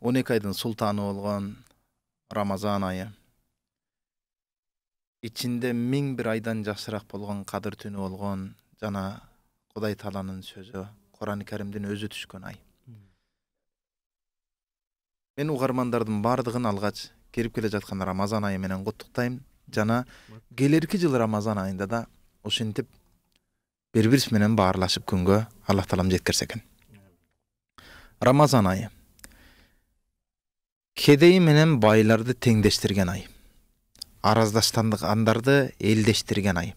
он екі айдын сұлтаны болған рамазан айы ичинде миң бир айдан жакшыраак болгон кадыр түнү болгон жана кудай тааланын сөзү курани каримдин өзү түшкөн ай мен угармандардын баардыгын алгач кирип келе жаткан рамазан айы менен куттуктайм жана келерки жыл рамазан айында да ушинтип бири бирибиз менен баарлашып күнгө алла таалам жеткирсе экен рамазан айы кедей менен байларды теңдештирген ай Араздаштандық андарды элдештирген ай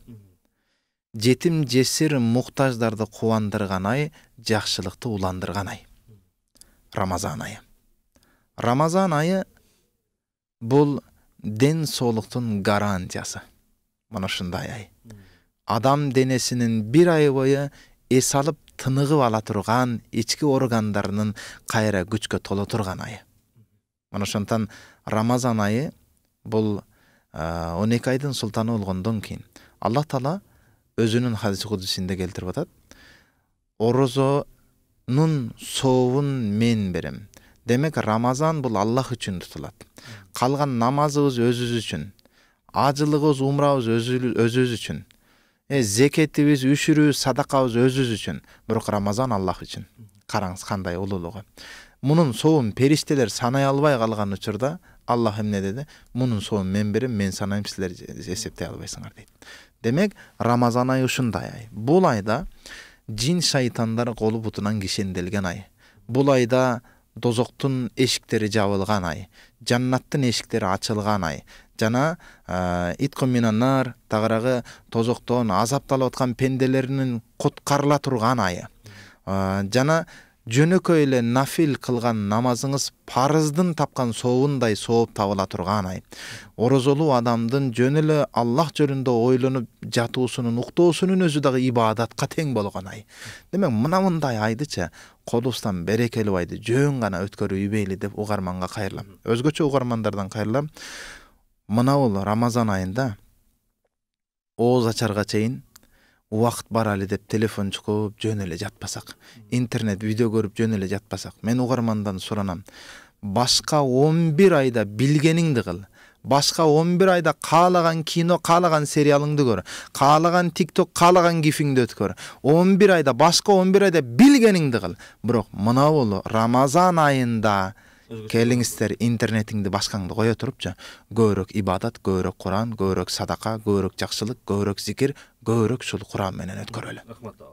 жетім-жесір мұқтаждарды қуандырған ай жақшылықты уландырған ай рамазан айы рамазан айы бұл ден солықтың гарантиясы мына ушундай ай адам денесінің бір ай бойы эс алып тыныгып ала турган ички органдарынын қайра күчкө толо тұрған айы ошондуктан рамазан айы бул ә, он эки айдын султаны болгондон кийин аллах таала өзүнүн хадиси кудусинде келтирип атат орозонун сообун мен берем демек рамазан бул аллах үчүн тутулат калган намазыбыз өзүбүз үчүн ажылыгыбыз умрабыз өзүбүз үчүн зекетибиз үшүрүбүз садакабыз өзүбүз үчүн бирок рамазан аллах үчүн қараңыз қандай ұлылығы мұның соын периштелер санай албай қалған учурда аллах эмне деди мунун соын мен берем мен санайм силер эсептей албайсыңар дейт демек рамазан айы ушундай ай бул айда жин шайтандар колу бутунан кишенделген ай бул айда дозоктун эшиктери жабылган ай жаннаттын эшиктери ачылган ай жана иткон минаннар тагыраагы тозоктон азапталып аткан пенделеринин куткарыла турган айы жана жөнөкөй эле нафил кылган намазыңыз парыздын тапкан сообундай сооп табыла турган ай. орозолуу адамдын жөн эле аллах жөнүндө ойлонуп жатуусунун уктоосунун өзү дагы ибадатка тең болгон ай демек мына мындай айдычы колубуздан берекелүү айды жөн гана өткөрүп ийбейли деп угарманга кайрылам өзгөчө угармандардан кайрылам бул рамазан айында ооз ачарга чейин убакыт бар деп телефон чукуп жөн эле жатпасак интернет видео көрүп жөн эле жатпасак мен угармандан суранам башка он бир айда билгениңди кыл башка он бир айда каалаган кино каалаган сериалыңды көр каалаган тикток, ток каалаган гифиңди өткөр он бир айда башка он бир айда билгениңди кыл бирок мына рамазан айында келиңиздер интернетиңди башкаңды кое тұрып жа көбүрөөк ибадат көбүрөөк куран көбүрөөк садака көбүрөөк жакшылык көбүрөөк зикир көбүрөөк ушул куран менен өткөрөлү